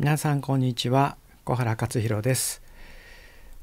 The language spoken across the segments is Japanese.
皆さんこんにちは小原克弘です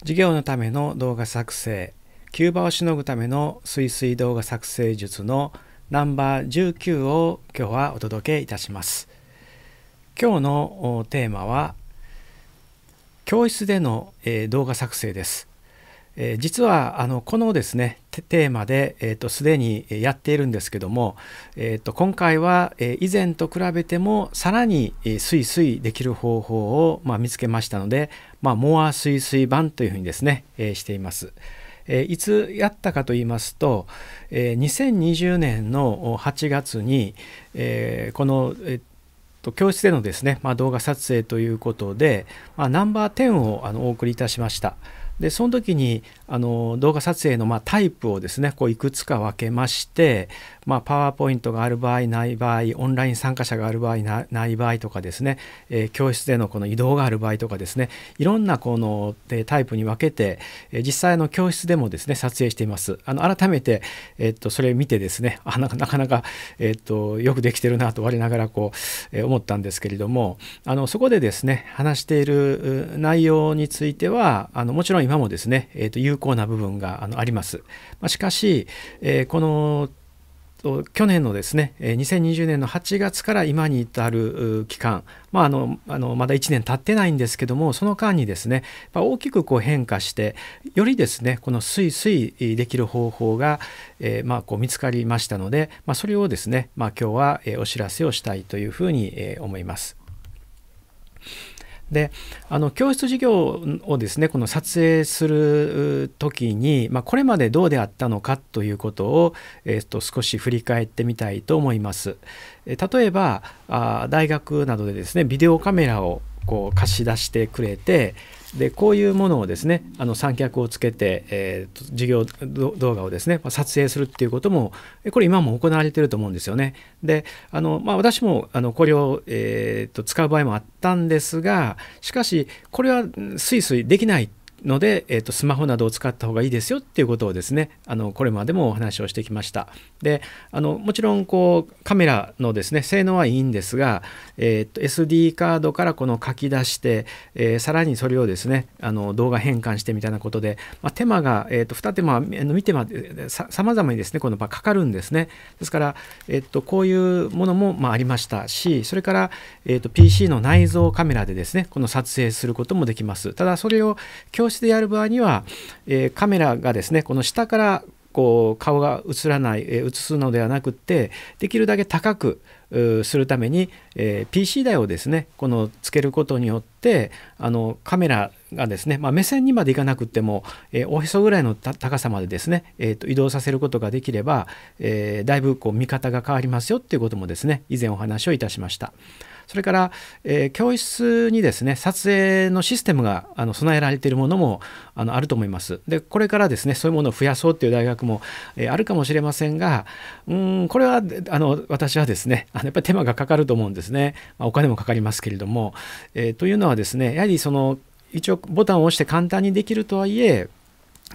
授業のための動画作成急場をしのぐためのスイ動画作成術のナンバー19を今日はお届けいたします今日のテーマは教室での動画作成ですえー、実はあのこのですねテーマで、えー、すでにやっているんですけども、えー、と今回は、え以前と比べてもさらに、えー、スイスイできる方法を、まあ、見つけましたので、まあ、モアスイスイ版というふうにですね、えしています。えいつやったかと言いますと、え2020年の8月に、えこの、えー教室でのですね、まあ、動画撮影ということで、まあ、ナンバー10をあのお送りいたしました。でその時にあの動画撮影のまあタイプをですねこういくつか分けまして、まあ、パワーポイントがある場合ない場合オンライン参加者がある場合ない場合とかですね、えー、教室でのこの移動がある場合とかですねいろんなこのタイプに分けて、えー、実際の教室でもですね撮影していますあの改めて、えー、っとそれ見てですねあなかなかなか、えー、っとよくできてるなと我ながらこう、え思ったんですけれどもあのそこでですね話している内容についてはあのもちろん今もですね、えー、っと有効な部分があのあります。まあ、しかし、えー、この去年のですね2020年の8月から今に至る期間、まあ、あのあのまだ1年経ってないんですけどもその間にですね大きくこう変化してよりですねこのすいすいできる方法が、えー、まあ、こう見つかりましたので、まあ、それをですね、まあ、今日はお知らせをしたいというふうに思います。であの教室授業をですねこの撮影する時に、まあ、これまでどうであったのかということを、えー、と少し振り返ってみたいと思います。例えばあ大学などでですねビデオカメラをこう貸し出してくれてでこういうものをですねあの三脚をつけて、えー、授業動画をですね撮影するっていうこともこれ今も行われてると思うんですよね。であの、まあ、私もあのこれを、えーと、と使う場合もあったんですがしかしこれはスイスイできないってので、えーと、スマホなどを使った方がいいですよっていうことをですねあのこれまでもお話をしてきましたであのもちろんこうカメラのですね性能はいいんですが、えーと、SD カードからこの書き出して、えー、さらにそれをですねあの動画変換してみたいなことで、まあ、手間が、えーと、2手間見てまささまざまにですねこの場かかるんですねですから、えー、とこういうものも、まあ、ありましたしそれから、えー、と PC の内蔵カメラでですねこの撮影することもできますただそれをでやる場合には、えー、カメラがですねこの下からこう顔が映らない、えー、映すのではなくってできるだけ高くするために、えー、PC 台をですねこのつけることによってあのカメラがですね、まあ、目線にまでいかなくっても、えー、おへそぐらいの高さまでですね、えー、と移動させることができれば、えだいぶこう見方が変わりますよっていうこともですね以前お話をいたしました。それから、えー、教室にですね撮影のシステムがあの備えられているものもあのあると思いますでこれからですねそういうものを増やそうという大学も、えー、あるかもしれませんがうんこれはあの私はですねあのやっぱり手間がかかると思うんですね、まあ、お金もかかりますけれども、えー、というのはですねやはりその一応ボタンを押して簡単にできるとはいえ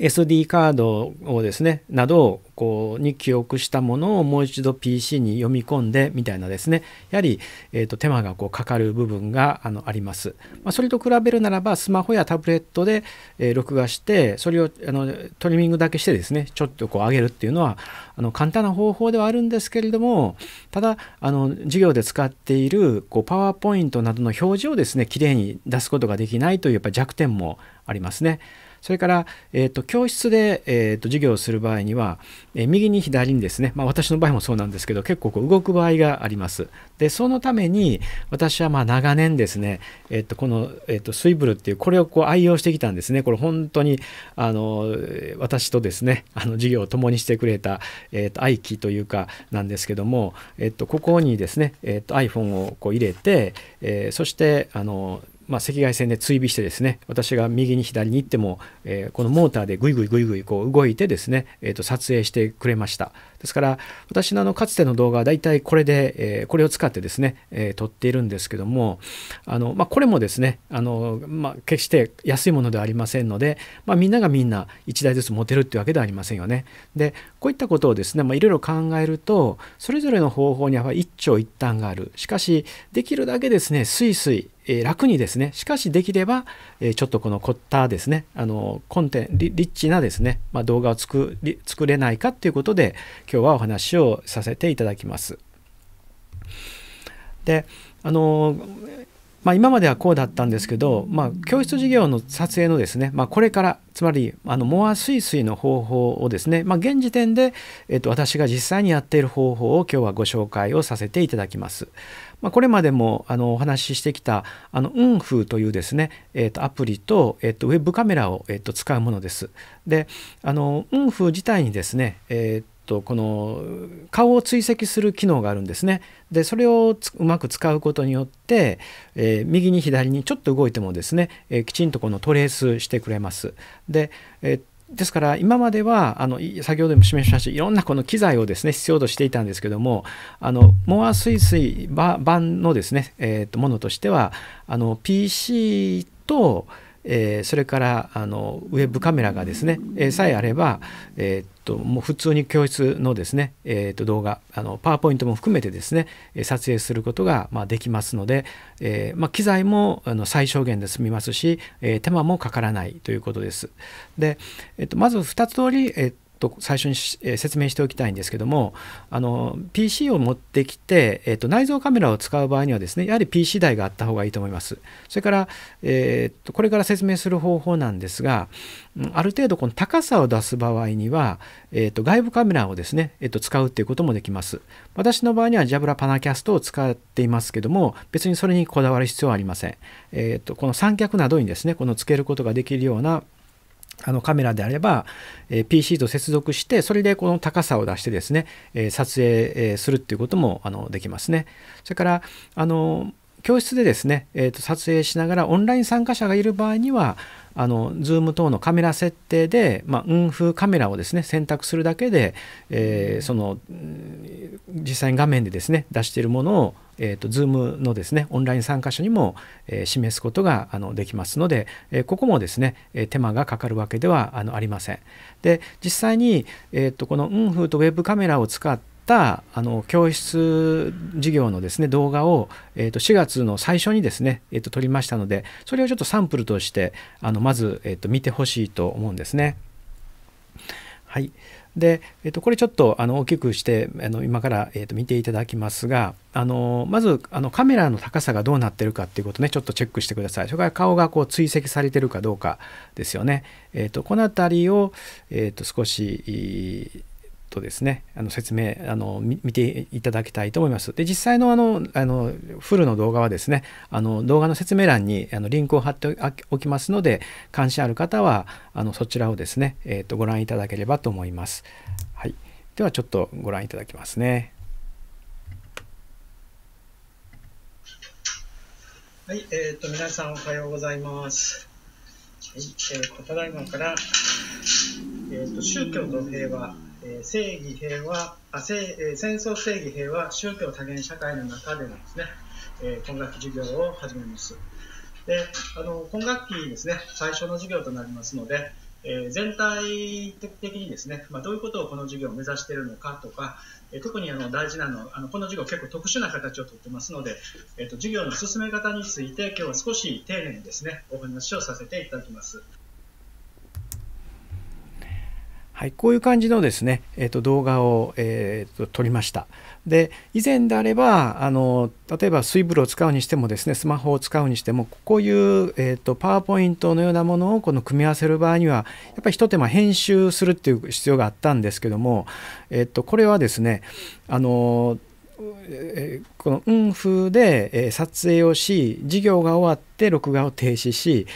SD カードをですね、などをこうに記憶したものをもう一度 PC に読み込んでみたいなですね、やはり、えーと、手間がこうかかる部分があのあります。まあ、それと比べるならば、スマホやタブレットで、えー、録画して、それをあのトリミングだけしてですね、ちょっとこう上げるっていうのはあの簡単な方法ではあるんですけれども、ただ、あの授業で使っているこうパワーポイントなどの表示をですね、きれいに出すことができないというやっぱ弱点もありますね。それから、えーと、教室で、えーと、授業をする場合には、えー、右に左にですね、まあ、私の場合もそうなんですけど結構こう動く場合があります。でそのために私はまあ長年ですね、えーと、とこの、えー、とスイブルっていうこれをこう愛用してきたんですねこれ本当にあの私とですねあの授業を共にしてくれた、えー、と愛機というかなんですけども、えー、とここにですね、えー、と iPhone をこう入れて、えー、そしてあのまあ、赤外線で追尾してですね私が右に左に行っても、えー、このモーターでぐいぐいぐいぐいこう動いてですね、えー、と撮影してくれました。ですから私のあのかつての動画はだいたいこれで、えー、これを使ってですね、えー、撮っているんですけどもあの、まあ、これもですねあの、まあ、決して安いものではありませんので、まあ、みんながみんな1台ずつ持てるっていうわけではありませんよね。でこういったことをですね、まいろいろ考えるとそれぞれの方法には一長一短があるしかしできるだけですねスイスイえ楽にですね、しかしできれば、えちょっとこの凝ったですね、あの、コンテンリッチなですね、まあ、動画を作り作れないかっていうことで、今日はお話をさせていただきます。であのまあ、今まではこうだったんですけど、まあ、教室授業の撮影のですね、まあ、これからつまりあのモアスイスイの方法をですね、ま現時点で、えっと、私が実際にやっている方法を今日はご紹介をさせていただきます。まこれまでもあのお話ししてきたあのふうというですね、えっとアプリと,、えっとウェブカメラを、えっと使うものです。であの運風自体にですね、えとこの顔を追跡する機能があるんですね。でそれをうまく使うことによって、えー、右に左にちょっと動いてもですね、えー、きちんとこのトレースしてくれます。で、えー、ですから今まではあの先ほども示しましたいろんなこの機材をですね必要としていたんですけどもあのモアスイスイ版のですね、えー、とものとしてはあの PC と、えー、それからあのウェブカメラがですね、えー、さえあれば、えー、ともう普通に教室のですね、えー、と動画あのパワーポイントも含めてですね撮影することがまできますので、えー、まあ、機材もあの最小限で済みますし、えー、手間もかからないということです。で、えー、とまず2通り、えーと最初に、え説明しておきたいんですけどもあの PC を持ってきて、えー、と内蔵カメラを使う場合にはですねやはり PC 台があった方がいいと思いますそれから、えー、とこれから説明する方法なんですがある程度この高さを出す場合には、えー、と外部カメラをですね、えー、と使うっていうこともできます私の場合には j a b ラ a ナキャストを使っていますけども別にそれにこだわる必要はありません、えー、とこの三脚などにですねこのつけることができるようなあのカメラであれば、えー、PC と接続してそれでこの高さを出してですね、えー、撮影、えー、するっていうこともあのできますね。それからあの教室でですね、えーと、撮影しながらオンライン参加者がいる場合にはあの Zoom 等のカメラ設定で、まあ、運風カメラをですね選択するだけで、えー、その実際に画面でですね出しているものをえーと、Zoom のですねオンライン参加者にも、えー、示すことがあのできますので、えー、ここもですね、え手間がかかるわけではあのありません。で実際に、えーと、この UNFU とウェブカメラを使ったあの教室授業のですね動画を、えーと、と4月の最初にですね、えー、と撮りましたのでそれをちょっとサンプルとしてあのまず、えー、と見てほしいと思うんですね。はい、で、えっと、これちょっとあの大きくしてあの今から、えっと、見ていただきますがあのまずあのカメラの高さがどうなってるかっていうことねちょっとチェックしてくださいそれから顔がこう追跡されてるかどうかですよね、えっと、この辺りを、えっと、少しとですね、あの説明あの見ていただきたいと思います。で、実際のあのあのフルの動画はですね、あの動画の説明欄にあのリンクを貼っておきますので、関心ある方はあのそちらをですね、えー、とご覧いただければと思います。はい、ではちょっとご覧いただきますね。はい、えっ、ー、と、皆さんおはようございます。はい、えー、ただいまから、えっ、ー、と、宗教と平和えー、正義平和あ正、えー、戦争正義平和宗教多元社会の中でのですね、えー、今学期授業を始めます。であの今学期ですね最初の授業となりますので、えー、全体的にですね、まあ、どういうことをこの授業を目指しているのかとか、えー、特にあの大事なのあのこの授業結構特殊な形をとってますので、えーと、と授業の進め方について今日は少し丁寧にですねお話をさせていただきます。はい、こういう感じのですね、えー、と動画を、えー、と撮りました。で以前であればあの例えば水ブルを使うにしてもですねスマホを使うにしてもこういう、えーと、パワーポイントのようなものをこの組み合わせる場合にはやっぱりひと手間編集するっていう必要があったんですけども、えーと、これはですねあのこの運風で撮影をし授業が終わって録画を停止し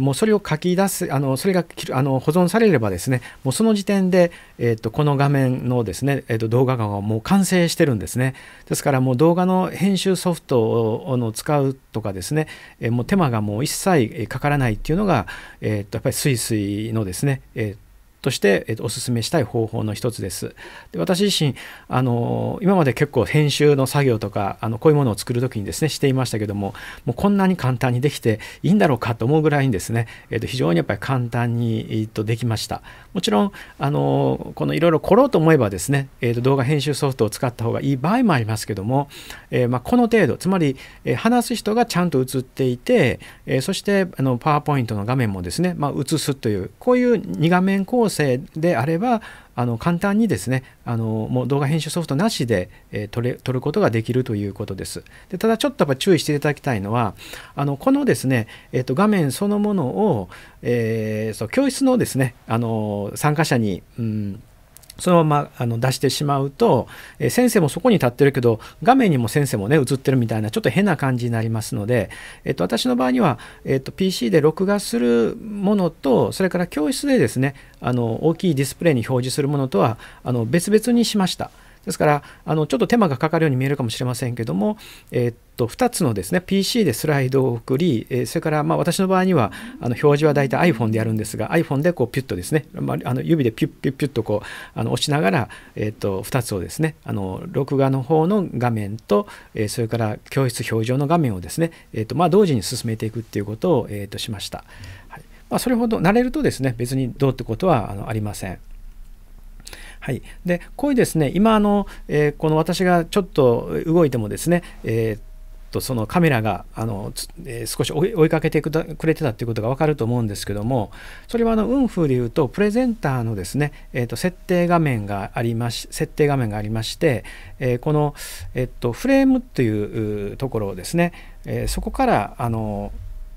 もうそれを書き出すあのそれがあの保存されればですねもうその時点で、えっとこの画面のですね、えっと動画がもう完成してるんですねですからもう動画の編集ソフトをの使うとかですねもう手間がもう一切かからないっていうのが、えっとやっぱりスイスイのですね、えとして、えっとおすすめしたい方法の一つです。で私自身あの今まで結構編集の作業とかあのこういうものを作る時にですねしていましたけどももうこんなに簡単にできていいんだろうかと思うぐらいにですね、えっと非常にやっぱり簡単に、えっとできました。もちろんあのこのいろいろ凝ろうと思えばですね、えー、と動画編集ソフトを使った方がいい場合もありますけども、えー、まあ、この程度つまり、えー、話す人がちゃんと映っていて、えー、そしてあのパワーポイントの画面もですね、まあ、映すというこういう2画面構成生であればあの簡単にですねあのもう動画編集ソフトなしで、えー、撮れ撮ることができるということです。でただちょっとやっぱ注意していただきたいのはあのこのですね、えー、と画面そのものを、えー、そう教室のですねあの参加者に、うんそのままあの出してしまうと、え先生もそこに立ってるけど画面にも先生もね映ってるみたいなちょっと変な感じになりますので、えっと、私の場合には、えっと、PC で録画するものとそれから教室でですねあの大きいディスプレイに表示するものとはあの別々にしました。ですからあのちょっと手間がかかるように見えるかもしれませんけども、えー、っと2つのですね PC でスライドを送り、えー、それからまあ私の場合にはあの表示は大体 iPhone でやるんですが iPhone でこうピュッとですね、まあ、あの指でピュッピュッピュッとこうあの押しながら、えー、っと2つをですねあの録画の方の画面と、えそれから教室表示の画面をですね、えーとまあ、同時に進めていくっていうことを、えー、としました。はいまあ、それほど慣れるとですね別にどうってことはあのありません。はい、でこういうですね今あの、えー、この私がちょっと動いてもですね、えーとそのカメラがあの、えー、少し追いかけてくれてたっていうことがわかると思うんですけどもそれはあの運風でいうとプレゼンターのですね、えー、と設定画面がありまし設定画面がありまして、えー、この、えー、とフレームっていうところをですね、えー、そこからあの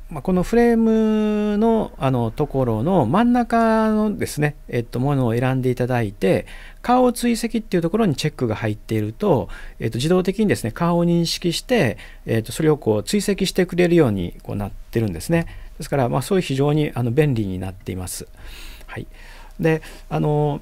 まあ、このフレームのあのところの真ん中のですね、えっと、ものを選んでいただいて顔追跡っていうところにチェックが入っていると、えっと、自動的にですね顔を認識して、えっと、それをこう追跡してくれるようにこうなってるんですねですから、まあ、そういう非常にあの便利になっています。はい、であの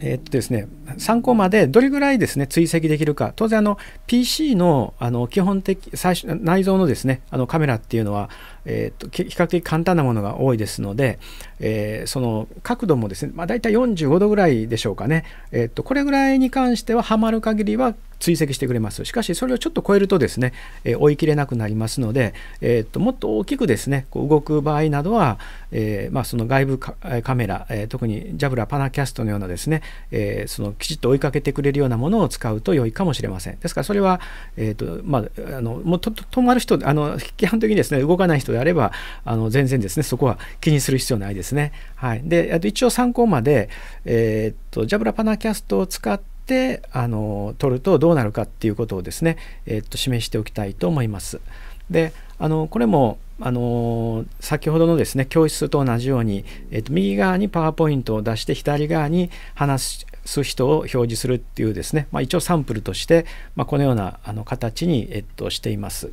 えっとですね、参考までどれぐらいですね追跡できるか当然あの PC のあの基本的最初内蔵のですねあのカメラっていうのは、えー、と比較的簡単なものが多いですので、えー、その角度もですね、まあ、大体45度ぐらいでしょうかね、えー、とこれぐらいに関してははまる限りは追跡してくれます。しかし、それをちょっと超えるとですね、え追いきれなくなりますので、えーと、ともっと大きくですね、こう動く場合などは、えー、まあ、その外部カメラ、え特にジャブラパナキャストのようなですね、えー、そのきちっと追いかけてくれるようなものを使うと良いかもしれません。ですから、それは、えーとまあ、あのもう止まる人、あの基本的にですね、動かない人であれば、あの全然ですね、そこは気にする必要ないですね。はい、で、あと一応参考まで、えーと、と j a b パナキャストを使ってってあの取るとどうなるかっていうことをですね、えっと示しておきたいと思います。であのこれもあの先ほどのですね教室と同じように、えっと、右側にパワーポイントを出して左側に話す人を表示するっていうですね、まあ、一応サンプルとして、まあ、このようなあの形に、えっと、しています。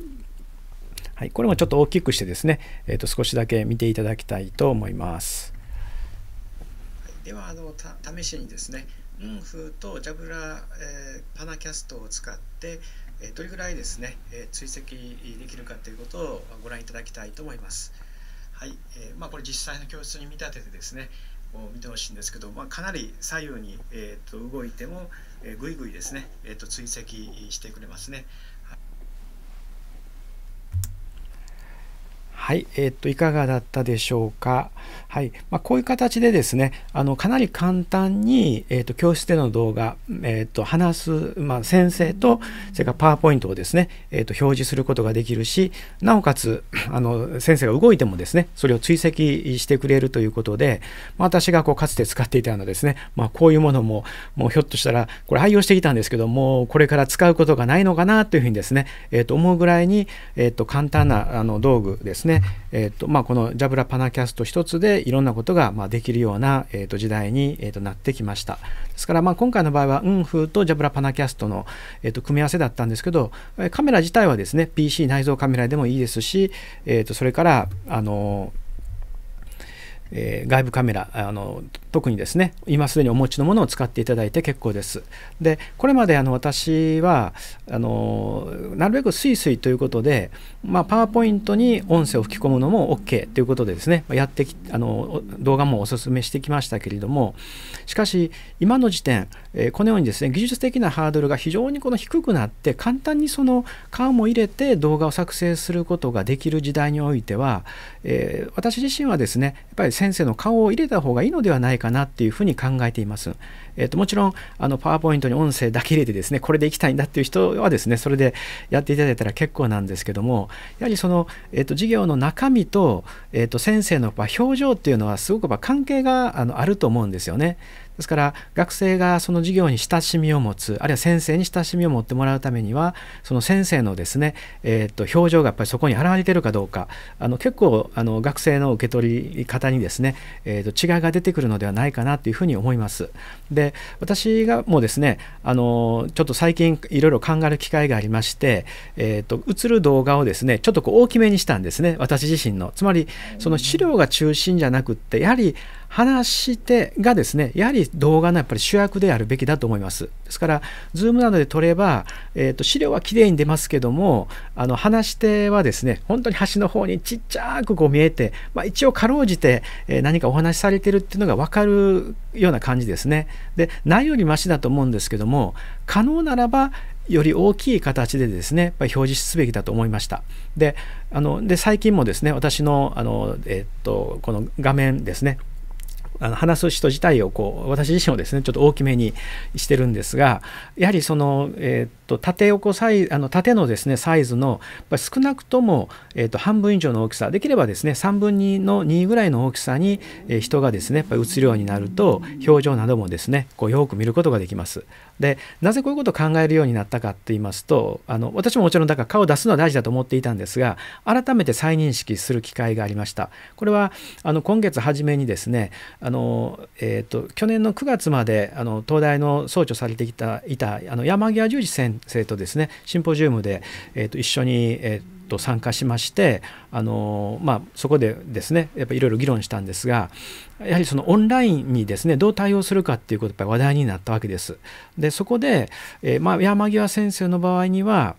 はい、これもちょっと大きくしてですね、えっと、少しだけ見ていただきたいと思います。ではあの試しにですねンフとジャブラ、えー、パナキャストを使って、えー、どれぐらいですね、えー、追跡できるかということをご覧いただきたいと思います。はいえーまあ、これ実際の教室に見立ててですねこう見てほしいんですけど、まあ、かなり左右に、えー、と動いても、えー、ぐいぐいですね、えー、と追跡してくれますね。はい、えー、っと、いかがだったでしょうか。はい、まあ、こういう形でですね、あの、かなり簡単に、えー、っと、教室での動画、えー、っと、話す、まあ、先生と、それからパワーポイントをですね、えっと、表示することができるし、なおかつ、あの、先生が動いてもですね、それを追跡してくれるということで、まあ、私がこう、かつて使っていたようなですね、まあ、こういうものも、もうひょっとしたら、これ愛用してきたんですけども、これから使うことがないのかなというふうにですね、えっと、思うぐらいに、えっと、簡単な、あの、道具ですね、えーとまあ、このジャブラパナキャスト一つでいろんなことがまあできるような、えー、と時代に、えー、となってきました。ですから、まあ、今回の場合は u n f とジャブラパナキャストの、えー、と組み合わせだったんですけどカメラ自体はですね PC 内蔵カメラでもいいですし、えー、とそれからあのえー、外部カメラあの特にですね今すでにお持ちのものを使っていただいて結構です。でこれまであの私はあのなるべくスイスイということで、まあ、パワーポイントに音声を吹き込むのも OK ということでですねやってきあの動画もおすすめしてきましたけれどもしかし今の時点、えー、このようにですね技術的なハードルが非常にこの低くなって簡単にその顔も入れて動画を作成することができる時代においては、えー、私自身はですねやっぱり先生の顔を入れた方がいいのではないかなっていうふうに考えています。えっ、と、もちろん、あの、パワーポイントに音声だけ入れてですね、これでいきたいんだっていう人はですね、それでやっていただいたら結構なんですけども、やはりその、えっ、と、授業の中身と、えっ、と、先生の表情っていうのはすごく関係があのあると思うんですよね。ですから学生がその授業に親しみを持つあるいは先生に親しみを持ってもらうためにはその先生のですね、えー、と表情がやっぱりそこに現れてるかどうかあの結構あの学生の受け取り方にですね、えー、と違いが出てくるのではないかなというふうに思います。で私がもうですねあのちょっと最近いろいろ考える機会がありまして、えー、と映る動画をですねちょっとこう大きめにしたんですね私自身の。つまりその資料が中心じゃなくってやはり話してがですね、やはり動画のやっぱり主役であるべきだと思います。ですから、Zoom などで撮れば、えー、と資料はきれいに出ますけども、あの話し手はですね、本当に端の方にちっちゃくこう見えて、まあ、一応かろうじて何かお話しされてるっていうのが分かるような感じですね。で、ないよりマシだと思うんですけども、可能ならば、より大きい形でですね、表示すべきだと思いました。で、あので最近もですね、私のあの、えっとこの画面ですね、あの話す人自体をこう私自身をですねちょっと大きめにしてるんですがやはりその、えーと縦横サイあの縦のですねサイズのやっぱ少なくとも、えー、と半分以上の大きさできればですね3分2の2ぐらいの大きさに、え人がですねやっぱり映るようになると表情などもですねこうよく見ることができます。でなぜこういうことを考えるようになったかって言いますとあの私ももちろんだから顔を出すのは大事だと思っていたんですが改めて再認識する機会がありました。これはあの今月初めにですねあの、えーと、去年の9月まであの東大の総長されてきたいたあの山際十二先生とですねシンポジウムで、えー、と一緒に、えーと参加しましてあの、まあ、そこでですねやっぱいろいろ議論したんですがやはりそのオンラインにですねどう対応するかっていうことが話題になったわけです。でそこで、えーまあ、山際先生の場合には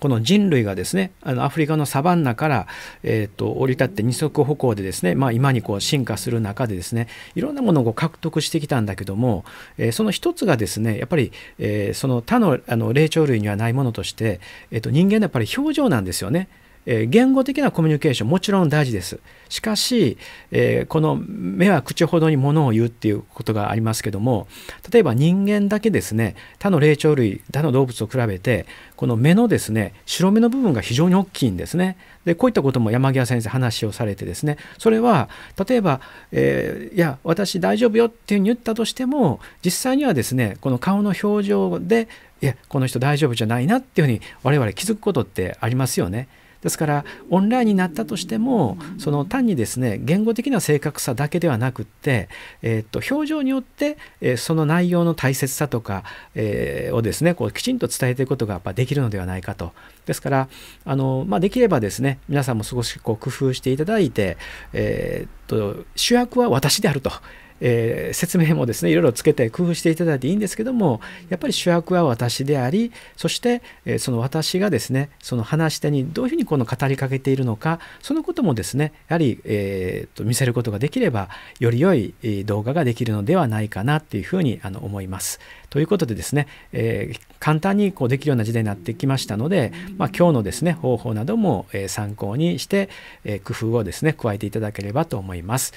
この人類がですねあのアフリカのサバンナから、えーと、降り立って二足歩行でですね、まあ、今にこう進化する中でですねいろんなものを獲得してきたんだけども、えー、その一つがですねやっぱり、えー、その他のあの霊長類にはないものとして、えーと人間のやっぱり表情なんですよね。えー、言語的なコミュニケーションもちろん大事です。しかし、えー、この目は口ほどにものを言うっていうことがありますけども例えば人間だけですね他の霊長類他の動物と比べてこの目のですね白目の部分が非常に大きいんですね。でこういったことも山際先生話をされてですねそれは例えば、えー、いや私大丈夫よっていうふうに言ったとしても実際にはですねこの顔の表情でいやこの人大丈夫じゃないなっていうふうに我々気づくことってありますよね。ですからオンラインになったとしてもその単にですね言語的な正確さだけではなくって、えー、っと表情によって、えー、その内容の大切さとか、えー、をですねこうきちんと伝えていくことがやっぱできるのではないかと。ですからあの、まあ、できればですね皆さんも少しこう工夫していただいて、えっと主役は私であると。えー、説明もですねいろいろつけて工夫していただいていいんですけどもやっぱり主役は私でありそして、えー、その私がですねその話し手にどういうふうにこの語りかけているのかそのこともですねやはり、えー、と見せることができればより良い動画ができるのではないかなっていうふうにあの思います。ということでですね、えー、簡単にこうできるような時代になってきましたので、まあ、今日のですね方法なども、え参考にして、え工夫をですね加えていただければと思います。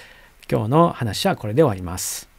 今日の話はこれで終わります。